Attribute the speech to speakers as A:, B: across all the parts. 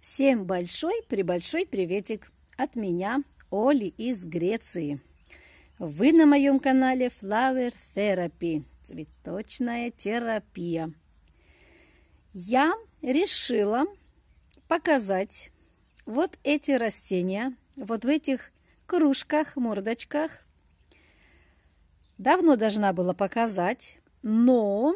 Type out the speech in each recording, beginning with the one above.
A: Всем большой при большой приветик от меня, Оли из Греции. Вы на моем канале Flower Therapy, цветочная терапия. Я решила показать вот эти растения, вот в этих кружках, мордочках. Давно должна была показать, но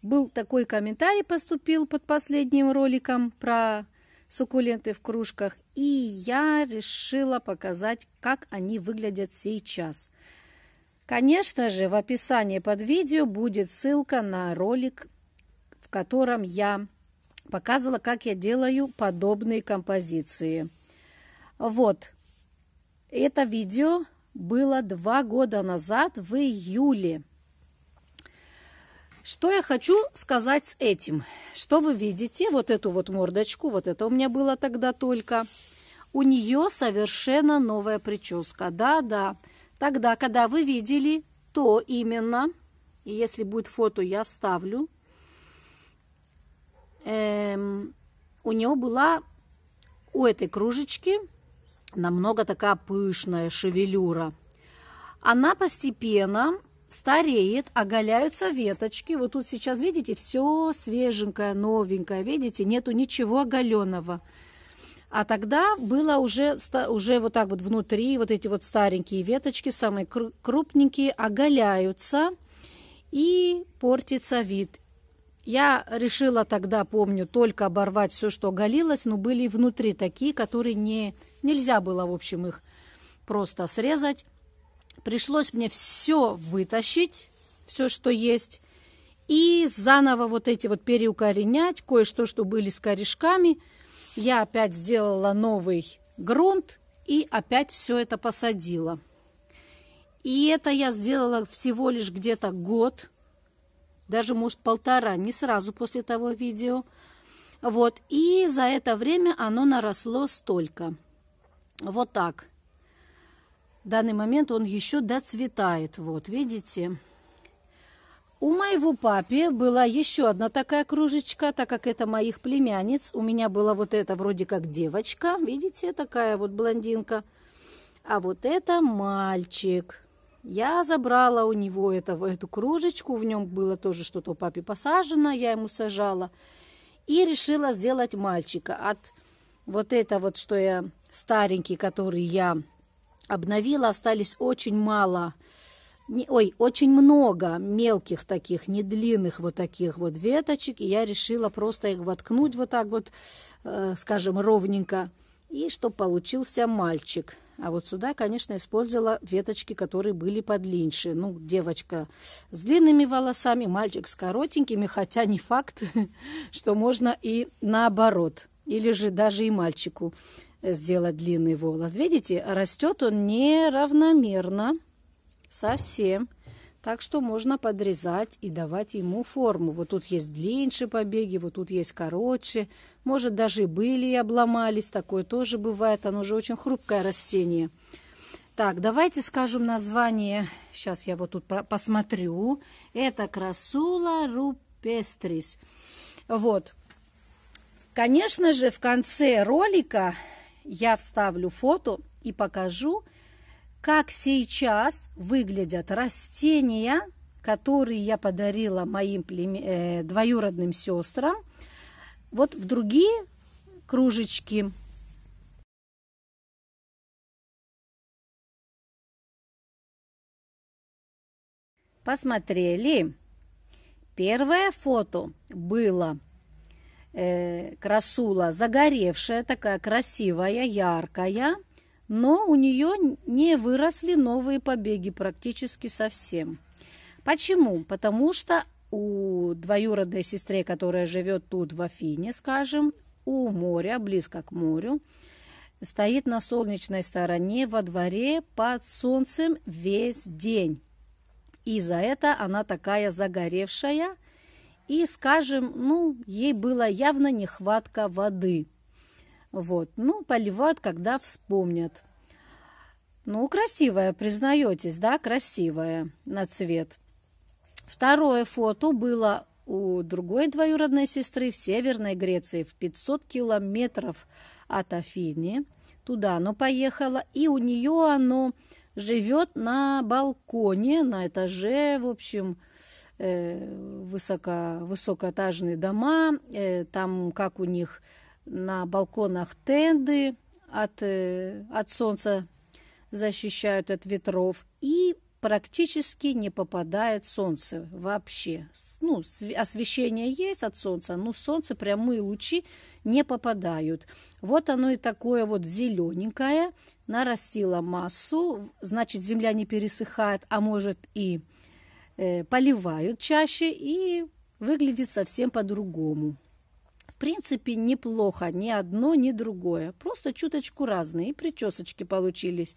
A: был такой комментарий поступил под последним роликом про суккуленты в кружках, и я решила показать, как они выглядят сейчас. Конечно же, в описании под видео будет ссылка на ролик, в котором я показывала, как я делаю подобные композиции. Вот, это видео было два года назад в июле. Что я хочу сказать с этим? Что вы видите, вот эту вот мордочку, вот это у меня было тогда только. У нее совершенно новая прическа. Да-да, тогда, когда вы видели, то именно, и если будет фото, я вставлю, эм, у нее была, у этой кружечки, намного такая пышная шевелюра. Она постепенно стареет, оголяются веточки. Вот тут сейчас, видите, все свеженькое, новенькое, видите, нету ничего оголенного. А тогда было уже, уже вот так вот внутри, вот эти вот старенькие веточки, самые крупненькие, оголяются и портится вид. Я решила тогда, помню, только оборвать все, что оголилось, но были внутри такие, которые не, нельзя было, в общем, их просто срезать пришлось мне все вытащить, все, что есть, и заново вот эти вот переукоренять, кое-что, что были с корешками. Я опять сделала новый грунт и опять все это посадила. И это я сделала всего лишь где-то год, даже, может, полтора, не сразу после того видео. Вот, и за это время оно наросло столько. Вот так. В данный момент он еще доцветает. Вот, видите? У моего папи была еще одна такая кружечка, так как это моих племянниц. У меня была вот эта вроде как девочка, видите, такая вот блондинка. А вот это мальчик. Я забрала у него этого, эту кружечку, в нем было тоже что-то у папи посажено, я ему сажала. И решила сделать мальчика от вот это вот, что я старенький, который я обновила, остались очень мало, не, ой, очень много мелких таких, не длинных вот таких вот веточек, и я решила просто их воткнуть вот так вот, э, скажем, ровненько, и чтобы получился мальчик. А вот сюда, конечно, использовала веточки, которые были подлиннее. Ну, девочка с длинными волосами, мальчик с коротенькими, хотя не факт, что можно и наоборот или же даже и мальчику э, сделать длинный волос. Видите, растет он неравномерно совсем. Так что можно подрезать и давать ему форму. Вот тут есть длиннее побеги, вот тут есть короче. Может, даже были и обломались. Такое тоже бывает. Оно же очень хрупкое растение. Так, давайте скажем название. Сейчас я вот тут посмотрю. Это красула рупестрис. Вот. Конечно же, в конце ролика я вставлю фото и покажу, как сейчас выглядят растения, которые я подарила моим племе... э, двоюродным сестрам, вот в другие кружечки. Посмотрели. Первое фото было э, красула загоревшая, такая красивая, яркая, но у нее не выросли новые побеги практически совсем. Почему? Потому что у двоюродной сестре, которая живет тут в Афине, скажем, у моря, близко к морю, стоит на солнечной стороне во дворе под солнцем весь день. И за это она такая загоревшая и, скажем, ну, ей была явно нехватка воды. Вот, ну, поливают, когда вспомнят. Ну, красивая, признаетесь, да, красивая на цвет. Второе фото было у другой двоюродной сестры в Северной Греции в 500 километров от Афины. Туда оно поехало, и у нее оно живет на балконе, на этаже, в общем, Э, высоко, высокоэтажные дома, э, там как у них на балконах тенды от, э, от солнца защищают от ветров и практически не попадает солнце вообще. Ну, освещение есть от солнца, но солнце прямые лучи не попадают. Вот оно и такое вот зелененькое, нарастило массу, значит, земля не пересыхает, а может и Э, поливают чаще и выглядит совсем по-другому. В принципе, неплохо ни одно, ни другое. Просто чуточку разные. причесочки получились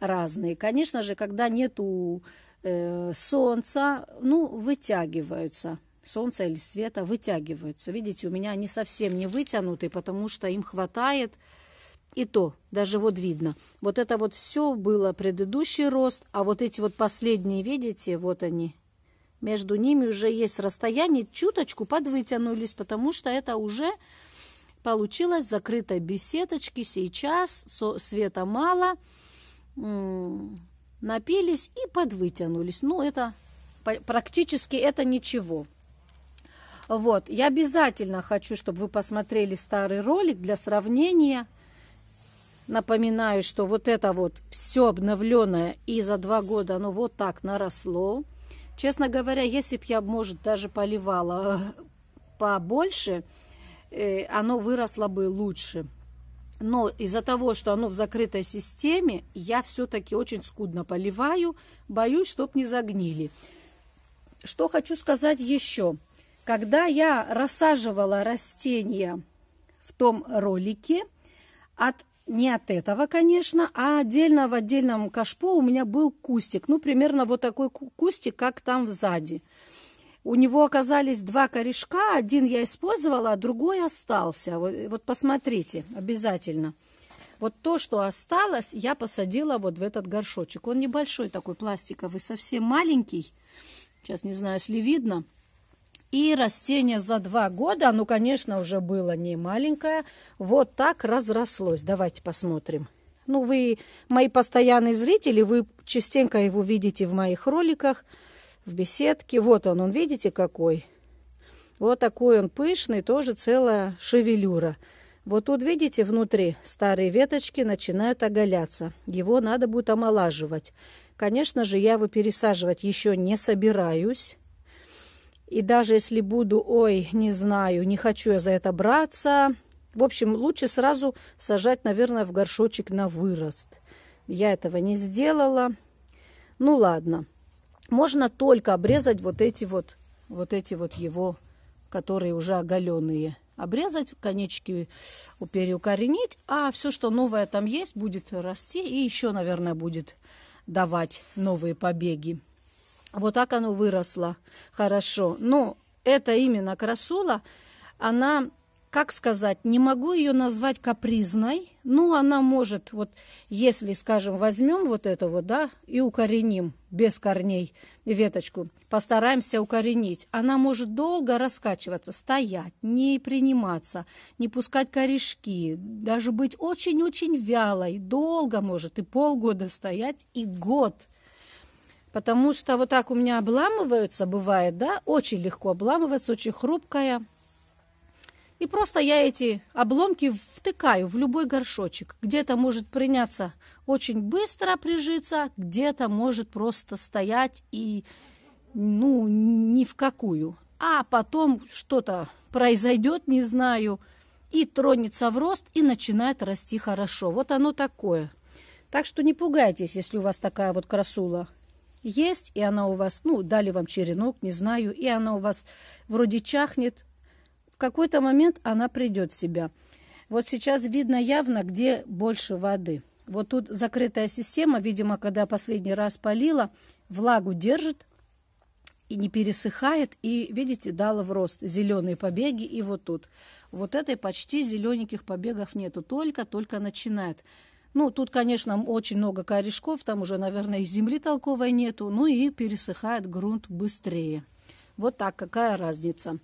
A: разные. Конечно же, когда нету э, солнца, ну, вытягиваются. Солнца или света вытягиваются. Видите, у меня они совсем не вытянуты, потому что им хватает и то, даже вот видно. Вот это вот все было предыдущий рост, а вот эти вот последние, видите, вот они. Между ними уже есть расстояние, чуточку подвытянулись, потому что это уже получилось закрытой беседочки. Сейчас света мало, напились и подвытянулись. Ну, это практически это ничего. Вот, я обязательно хочу, чтобы вы посмотрели старый ролик для сравнения Напоминаю, что вот это вот все обновленное и за два года оно вот так наросло. Честно говоря, если бы я, может, даже поливала э, побольше, э, оно выросло бы лучше. Но из-за того, что оно в закрытой системе, я все-таки очень скудно поливаю, боюсь, чтоб не загнили. Что хочу сказать еще. Когда я рассаживала растения в том ролике, от не от этого, конечно, а отдельно в отдельном кашпо у меня был кустик. Ну, примерно вот такой кустик, как там сзади. У него оказались два корешка. Один я использовала, а другой остался. Вот, вот посмотрите обязательно. Вот то, что осталось, я посадила вот в этот горшочек. Он небольшой такой, пластиковый, совсем маленький. Сейчас не знаю, если видно. И растение за два года, оно, конечно, уже было не маленькое, вот так разрослось. Давайте посмотрим. Ну, вы мои постоянные зрители, вы частенько его видите в моих роликах, в беседке. Вот он, он видите какой? Вот такой он пышный, тоже целая шевелюра. Вот тут, видите, внутри старые веточки начинают оголяться. Его надо будет омолаживать. Конечно же, я его пересаживать еще не собираюсь. И даже если буду, ой, не знаю, не хочу я за это браться. В общем, лучше сразу сажать, наверное, в горшочек на вырост. Я этого не сделала. Ну ладно. Можно только обрезать вот эти вот, вот эти вот его, которые уже оголенные. Обрезать, конечки переукоренить, а все, что новое там есть, будет расти и еще, наверное, будет давать новые побеги. Вот так оно выросло хорошо. Но ну, это именно красула, она, как сказать, не могу ее назвать капризной, но она может, вот если, скажем, возьмем вот это вот, да, и укореним без корней веточку, постараемся укоренить, она может долго раскачиваться, стоять, не приниматься, не пускать корешки, даже быть очень-очень вялой, долго может и полгода стоять, и год – Потому что вот так у меня обламываются, бывает, да, очень легко обламывается, очень хрупкая. И просто я эти обломки втыкаю в любой горшочек. Где-то может приняться очень быстро прижиться, где-то может просто стоять и, ну, ни в какую. А потом что-то произойдет, не знаю, и тронется в рост, и начинает расти хорошо. Вот оно такое. Так что не пугайтесь, если у вас такая вот красула есть, и она у вас, ну, дали вам черенок, не знаю, и она у вас вроде чахнет. В какой-то момент она придет в себя. Вот сейчас видно явно, где больше воды. Вот тут закрытая система, видимо, когда последний раз полила, влагу держит и не пересыхает, и, видите, дала в рост зеленые побеги и вот тут. Вот этой почти зелененьких побегов нету, только-только начинает. Ну, тут, конечно, очень много корешков, там уже, наверное, и земли толковой нету, ну и пересыхает грунт быстрее. Вот так, какая разница.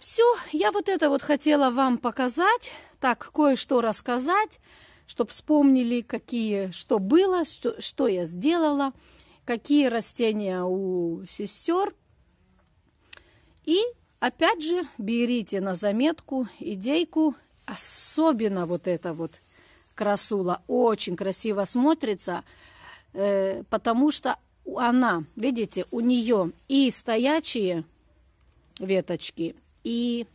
A: Все, я вот это вот хотела вам показать, так, кое-что рассказать, чтобы вспомнили, какие, что было, что, что я сделала, какие растения у сестер. И опять же, берите на заметку идейку, особенно вот это вот красула, очень красиво смотрится, э, потому что она, видите, у нее и стоячие веточки, и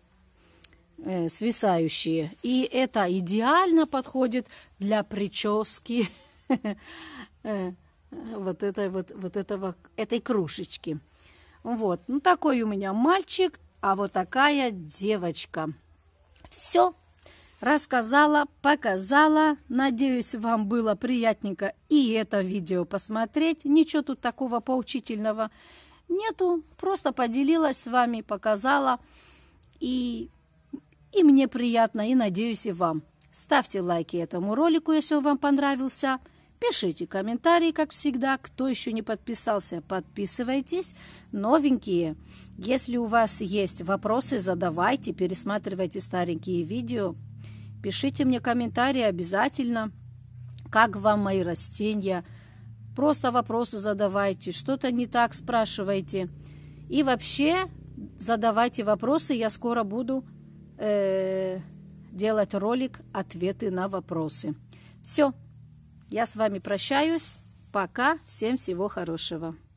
A: э, свисающие. И это идеально подходит для прически э, вот, этой, вот, вот этого, этой кружечки. Вот, ну такой у меня мальчик, а вот такая девочка. Все Рассказала, показала. Надеюсь, вам было приятненько и это видео посмотреть. Ничего тут такого поучительного нету. Просто поделилась с вами, показала. И, и мне приятно, и надеюсь, и вам. Ставьте лайки этому ролику, если он вам понравился. Пишите комментарии, как всегда. Кто еще не подписался, подписывайтесь. Новенькие. Если у вас есть вопросы, задавайте, пересматривайте старенькие видео. Пишите мне комментарии обязательно, как вам мои растения. Просто вопросы задавайте, что-то не так спрашивайте. И вообще задавайте вопросы, я скоро буду э, делать ролик «Ответы на вопросы». Все, я с вами прощаюсь. Пока, всем всего хорошего.